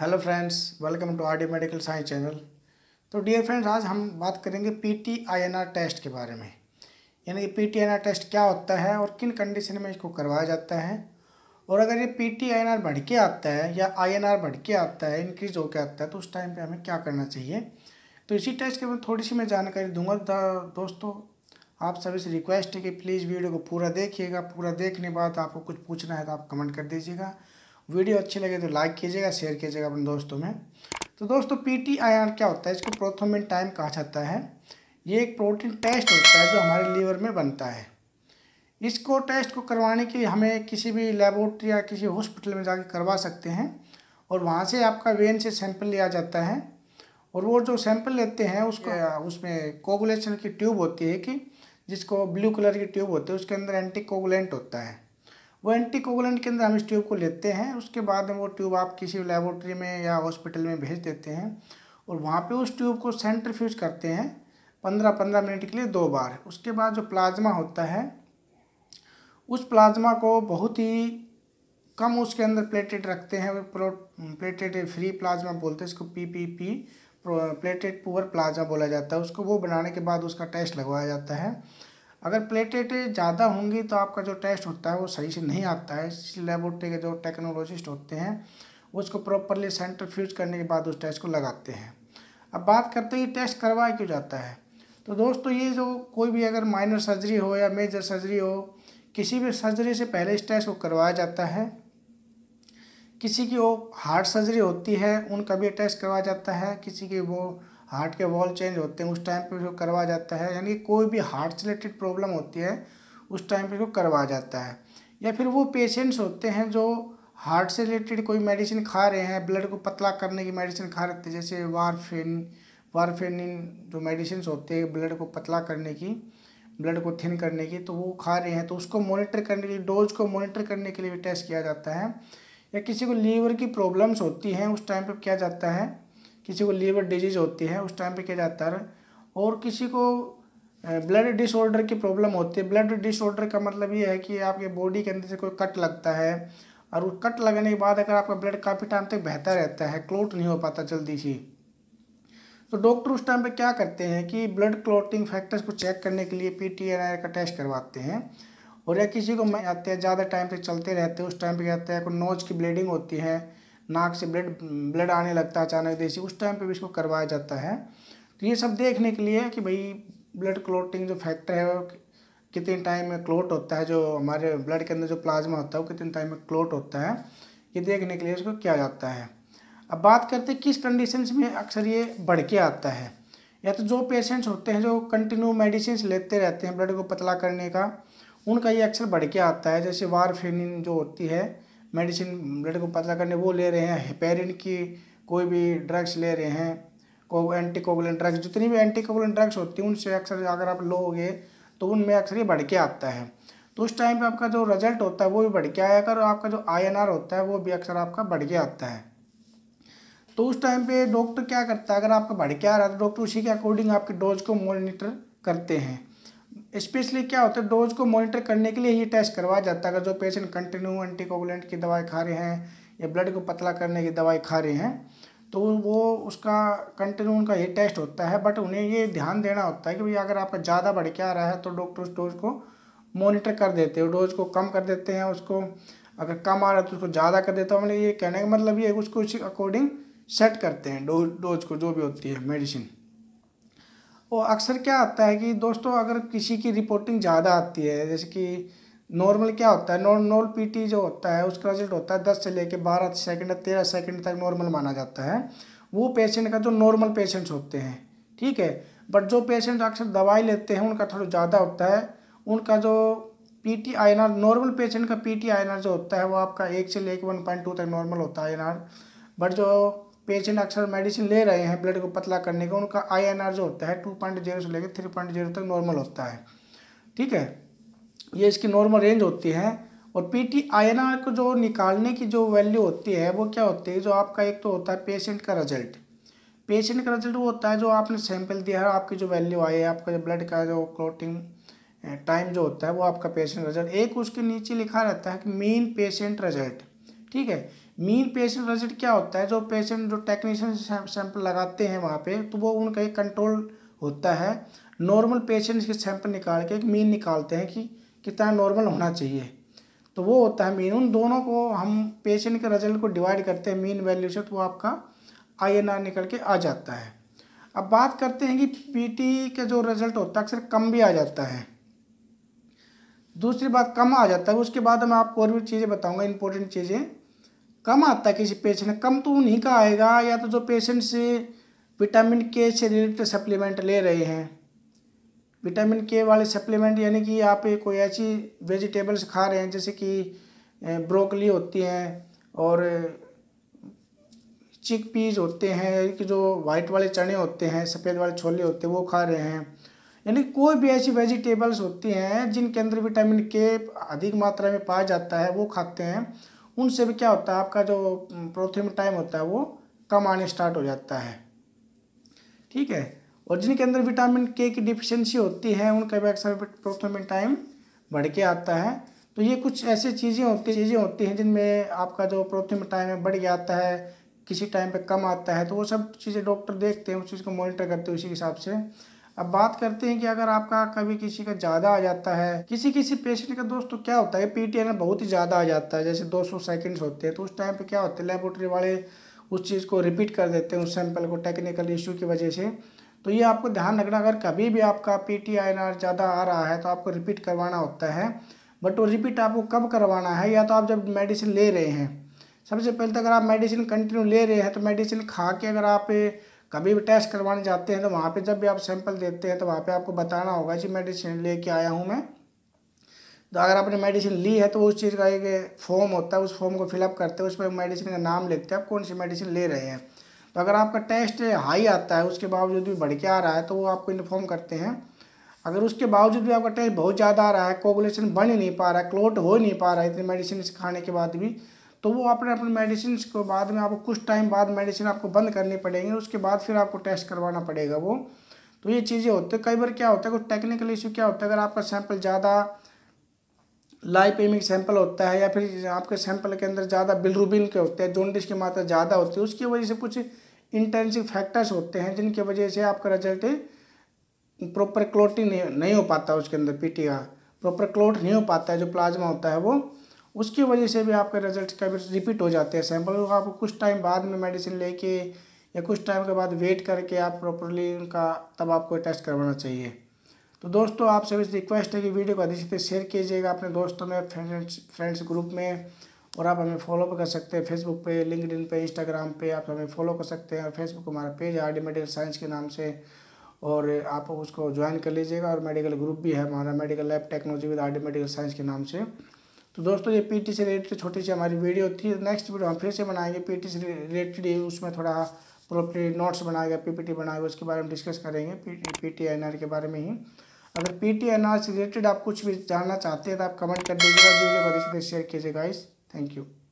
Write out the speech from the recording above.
hello friends welcome to R D medical science channel तो dear friends आज हम बात करेंगे P T I N R test के बारे में यानी कि P T N R test क्या होता है और किन कंडीशन में इसको करवाया जाता है और अगर ये P T I N R बढ़ के आता है या आई एन आर बढ़ के आता है इंक्रीज होकर आता है तो उस टाइम पर हमें क्या करना चाहिए तो इसी टेस्ट के बारे में थोड़ी सी मैं जानकारी दूंगा दोस्तों आप सभी से रिक्वेस्ट है कि प्लीज़ वीडियो को पूरा देखिएगा पूरा देखने बाद आपको कुछ पूछना है तो आप कमेंट कर दीजिएगा वीडियो अच्छी लगे तो लाइक कीजिएगा शेयर कीजिएगा अपने दोस्तों में तो दोस्तों पी क्या होता है इसको प्रोथोमिन टाइम कहा जाता है ये एक प्रोटीन टेस्ट होता है जो हमारे लीवर में बनता है इसको टेस्ट को करवाने के लिए हमें किसी भी लेबोरेटरी या किसी हॉस्पिटल में जाकर करवा सकते हैं और वहाँ से आपका वेन से सैंपल लिया जाता है और वो जो सैंपल लेते हैं उसको उसमें कोगुलेशन की ट्यूब होती है कि जिसको ब्लू कलर की ट्यूब होती है उसके अंदर एंटी कोगुलेंट होता है वो एंटी कोगुलेंट के अंदर हम इस ट्यूब को लेते हैं उसके बाद हम वो ट्यूब आप किसी लेबोरेटरी में या हॉस्पिटल में भेज देते हैं और वहाँ पे उस ट्यूब को सेंट्रीफ्यूज करते हैं पंद्रह पंद्रह मिनट के लिए दो बार उसके बाद जो प्लाज्मा होता है उस प्लाज्मा को बहुत ही कम उसके अंदर प्लेटेड रखते हैं प्रो प्लेटेड फ्री प्लाज्मा बोलते हैं इसको P P P platelet poor plasma बोला जाता है उसको वो बनाने के बाद उसका टेस्ट लगवाया जाता है अगर प्लेटेट ज़्यादा होंगी तो आपका जो टेस्ट होता है वो सही से नहीं आता है इसलिए लेबोरेटरी के जो टेक्नोलॉजिस्ट होते हैं उसको प्रॉपरली सेंटर फ्यूज करने के बाद उस टेस्ट को लगाते हैं अब बात करते हैं टेस्ट करवाया क्यों जाता है तो दोस्तों ये जो कोई भी अगर माइनर सर्जरी हो या मेजर सर्जरी हो किसी भी सर्जरी से पहले इस टेस्ट को करवाया जाता है किसी की वो हार्ट सर्जरी होती है उनका भी टेस्ट करवाया जाता है किसी की वो हार्ट के वॉल चेंज होते हैं उस टाइम पर इसको करवा जाता है यानी कोई भी हार्ट से रिलेटेड प्रॉब्लम होती है उस टाइम पर इसको करवा जाता है या फिर वो पेशेंट्स होते हैं जो हार्ट से रिलेटेड कोई मेडिसिन खा रहे हैं ब्लड को पतला करने की मेडिसिन खा रहे थे जैसे वारफेन वारफेनिन जो मेडिसिन होते हैं ब्लड को पतला करने की ब्लड को थिन करने की तो वो खा रहे हैं तो उसको मॉनिटर करने के लिए डोज को मॉनिटर करने के लिए भी टेस्ट किया जाता है या किसी को लीवर की प्रॉब्लम्स होती हैं उस टाइम पर किया जाता है किसी को लीवर डिजीज होती है उस टाइम पे किया जाता है और किसी को ब्लड डिसऑर्डर की प्रॉब्लम होती है ब्लड डिसऑर्डर का मतलब ये है कि आपके बॉडी के अंदर से कोई कट लगता है और उस कट लगने के बाद अगर आपका ब्लड काफ़ी टाइम तक बहता रहता है क्लोट नहीं हो पाता जल्दी से तो डॉक्टर उस टाइम पे क्या करते हैं कि ब्लड क्लोटिंग फैक्टर्स को चेक करने के लिए पी टी एन आर का टेस्ट करवाते हैं और या किसी को आते हैं ज़्यादा टाइम तक चलते रहते हैं उस टाइम पे कहते हैं कोई नोज की ब्लीडिंग होती है नाक से ब्लड ब्लड आने लगता है अचानक देसी उस टाइम पे भी इसको करवाया जाता है तो ये सब देखने के लिए कि भाई ब्लड क्लोटिंग जो फैक्टर है वो कितने टाइम में क्लोट होता है जो हमारे ब्लड के अंदर जो प्लाज्मा होता है वो कितने टाइम में क्लोट होता है ये देखने के लिए इसको किया जाता है अब बात करते हैं किस कंडीशंस में अक्सर ये बढ़ के आता है या तो जो पेशेंट्स होते हैं जो कंटिन्यू मेडिसिन लेते रहते हैं ब्लड को पतला करने का उनका ये अक्सर बढ़ के आता है जैसे वारफेनिन जो होती है मेडिसिन ब्लड को पतला करने वो ले रहे हैं हेपेरिन की कोई भी ड्रग्स ले रहे हैं को एंटीकोगुलेंट ड्रग्स जितनी भी एंटीकोगुलेंट ड्रग्स होती हैं उनसे अक्सर अगर आप लोगे तो उनमें अक्सर ये बढ़ के आता है तो उस टाइम पे आपका जो रिजल्ट होता है वो भी बढ़ के आया कर और आपका जो आई होता है वो भी अक्सर आपका बढ़ के आता है तो उस टाइम पे डॉक्टर क्या करता है अगर आपका बढ़ के आ रहा है तो डॉक्टर उसी के अकॉर्डिंग आपकी डोज को मॉनिटर करते हैं स्पेशली क्या होता है डोज को मॉनिटर करने के लिए ही टेस्ट करवाया जाता है अगर जो पेशेंट कंटिन्यू एंटीकोगुलेंट की दवाई खा रहे हैं या ब्लड को पतला करने की दवाई खा रहे हैं तो वो उसका कंटिन्यू उनका ये टेस्ट होता है बट उन्हें ये ध्यान देना होता है कि भाई अगर आपका ज़्यादा बढ़ के आ रहा है तो डॉक्टर उस डोज को मॉनिटर कर देते हैं डोज को कम कर देते हैं उसको अगर कम आ रहा है तो उसको ज़्यादा कर देता हैं मतलब ये कहने का मतलब ये उसको उसी अकॉर्डिंग सेट करते हैं डोज डोज को जो भी होती है मेडिसिन और अक्सर क्या आता है कि दोस्तों अगर किसी की रिपोर्टिंग ज़्यादा आती है जैसे कि नॉर्मल क्या होता है नॉर्मल पीटी जो होता है उसका रिजल्ट होता है दस से लेकर बारह सेकंड तेरह सेकंड तक नॉर्मल माना जाता है वो पेशेंट का जो नॉर्मल पेशेंट्स होते हैं ठीक है बट जो पेशेंट अक्सर दवाई लेते हैं उनका थोड़ा ज़्यादा होता है उनका जो P T I N R normal patient का P T I N R जो होता है वो आपका एक से लेकर वन पॉइंट टू तक नॉर्मल होता है आई एन आर बट जो पेशेंट अक्सर मेडिसिन ले रहे हैं ब्लड को पतला करने का उनका आई जो होता है टू पॉइंट जीरो से लेकर थ्री पॉइंट जीरो तक नॉर्मल होता है ठीक है ये इसकी नॉर्मल रेंज होती है और पी टी को जो निकालने की जो वैल्यू होती है वो क्या होती है जो आपका एक तो होता है पेशेंट का रिजल्ट पेशेंट का रिजल्ट वो होता है जो आपने सैंपल दिया है आपकी जो वैल्यू आई है आपका जो ब्लड का जो क्लोटिंग टाइम जो होता है वो आपका पेशेंट रिजल्ट एक उसके नीचे लिखा रहता है कि मेन पेशेंट रिजल्ट ठीक है मीन पेशेंट रिजल्ट क्या होता है जो पेशेंट जो टेक्नीशियन सैंपल लगाते हैं वहाँ पे तो वो उनका एक कंट्रोल होता है नॉर्मल पेशेंट्स के सैंपल निकाल के एक मीन निकालते हैं कि कितना नॉर्मल होना चाहिए तो वो होता है मीन उन दोनों को हम पेशेंट के रिजल्ट को डिवाइड करते हैं मीन वैल्यू से तो वो आपका आई एन आर निकल के आ जाता है अब बात करते हैं कि टी के जो रिजल्ट होता है अक्सर कम भी आ जाता है दूसरी बात कम आ जाता है उसके बाद मैं आपको और भी चीज़ें बताऊंगा इंपॉर्टेंट चीज़ें कम आता है किसी पेशेंट कम तो उन्हीं का आएगा या तो जो पेशेंट से विटामिन के से रिलेटेड सप्लीमेंट ले रहे हैं विटामिन के वाले सप्लीमेंट यानी कि आप कोई ऐसी वेजिटेबल्स खा रहे हैं जैसे कि ब्रोकली होती हैं और चिक पीज होते हैं यानी कि जो वाइट वाले चने होते हैं सफ़ेद वाले छोले होते हैं वो खा रहे हैं यानी कोई भी ऐसी वेजिटेबल्स होती हैं जिनके अंदर विटामिन के अधिक मात्रा में पाया जाता है वो खाते हैं उनसे भी क्या होता है आपका जो में टाइम होता है वो कम आने स्टार्ट हो जाता है ठीक है और जिनके अंदर विटामिन के की डिफिशेंसी होती है उनका भी अक्सर प्रोथोमिन टाइम बढ़ के आता है तो ये कुछ ऐसी चीज़ें होती चीज़ें होती हैं जिनमें आपका जो प्रोथोमिन टाइम है बढ़ जाता है किसी टाइम पे कम आता है तो वो सब चीज़ें डॉक्टर देखते हैं उस चीज़ को मॉनिटर करते हैं उसी हिसाब से अब बात करते हैं कि अगर आपका कभी किसी का ज़्यादा आ जाता है किसी किसी पेशेंट का दोस्तों तो क्या होता है पीटीएन में बहुत ही ज़्यादा आ जाता है जैसे 200 सेकंड्स होते हैं तो उस टाइम पे क्या होता है लेबोरेटरी वाले उस चीज़ को रिपीट कर देते हैं उस सैंपल को टेक्निकल इशू की वजह से तो ये आपको ध्यान रखना अगर कभी भी आपका पी टी ज़्यादा आ रहा है तो आपको रिपीट करवाना होता है बट वो रिपीट आपको कब करवाना है या तो आप जब मेडिसिन ले रहे हैं सबसे पहले तो अगर आप मेडिसिन कंटिन्यू ले रहे हैं तो मेडिसिन खा के अगर आप कभी भी टेस्ट करवाने जाते हैं तो वहाँ पे जब भी आप सैंपल देते हैं तो वहाँ पे आपको बताना होगा जी मेडिसिन लेके आया हूँ मैं तो अगर आपने मेडिसिन ली है तो उस चीज़ का एक फॉर्म होता है उस फॉर्म को फिलअप करते हैं उसमें मेडिसिन का नाम लिखते हैं आप कौन सी मेडिसिन ले रहे हैं तो अगर आपका टेस्ट हाई आता है उसके बावजूद भी बढ़ के आ रहा है तो वो आपको इन्फॉर्म करते हैं अगर उसके बावजूद भी आपका टेस्ट बहुत ज़्यादा आ रहा है कोगुलेशन बन ही नहीं पा रहा है क्लोट हो ही नहीं पा रहा है इतनी मेडिसिन खाने के बाद भी तो वो आपने अपने मेडिसिन को बाद में आपको कुछ टाइम बाद मेडिसिन आपको बंद करनी पड़ेंगे उसके बाद फिर आपको टेस्ट करवाना पड़ेगा वो तो ये चीज़ें होती है कई बार क्या होता है कुछ टेक्निकल इशू क्या होता है अगर आपका सैंपल ज़्यादा लाइपेमिक सैंपल होता है या फिर आपके सैंपल के अंदर ज़्यादा बिलरूबिन के होते हैं जोनडिस की मात्रा ज़्यादा होती है उसकी वजह से कुछ इंटेंसिव फैक्टर्स होते हैं जिनकी वजह से आपका रिजल्ट प्रॉपर क्लोटिंग नहीं, नहीं हो पाता उसके अंदर पीटी का प्रॉपर क्लोट नहीं हो पाता है जो प्लाज्मा होता है वो उसकी वजह से भी आपका रिजल्ट कभी रिपीट हो जाते हैं सैंपल को आपको कुछ टाइम बाद में मेडिसिन लेके या कुछ टाइम के बाद वेट करके आप प्रॉपरली उनका तब आपको टेस्ट करवाना चाहिए तो दोस्तों आप सभी से रिक्वेस्ट है कि वीडियो को अधिक से शेयर कीजिएगा अपने दोस्तों में फ्रेंड्स फ्रेंड्स ग्रुप में और आप हमें फॉलो भी कर सकते हैं फेसबुक पे लिंकड पे इंस्टाग्राम पे आप हमें फॉलो कर सकते हैं और फेसबुक हमारा page R D medical science के नाम से और आप उसको ज्वाइन कर लीजिएगा और मेडिकल ग्रुप भी है हमारा medical lab technology with R D medical science के नाम से तो दोस्तों ये टी से रिलेटेड छोटी सी हमारी वीडियो थी नेक्स्ट वीडियो तो हम फिर से बनाएंगे टी से रिलेटेड उसमें थोड़ा प्रॉपर्टी नोट्स बनाएगा पीपीटी बनाएगा उसके बारे में डिस्कस करेंगे एन आर के बारे में ही अगर एन आर से रिलेटेड आप कुछ भी जानना चाहते हैं तो आप कमेंट कर दीजिएगा वीडियो को शेयर कीजिएगा इस थैंक यू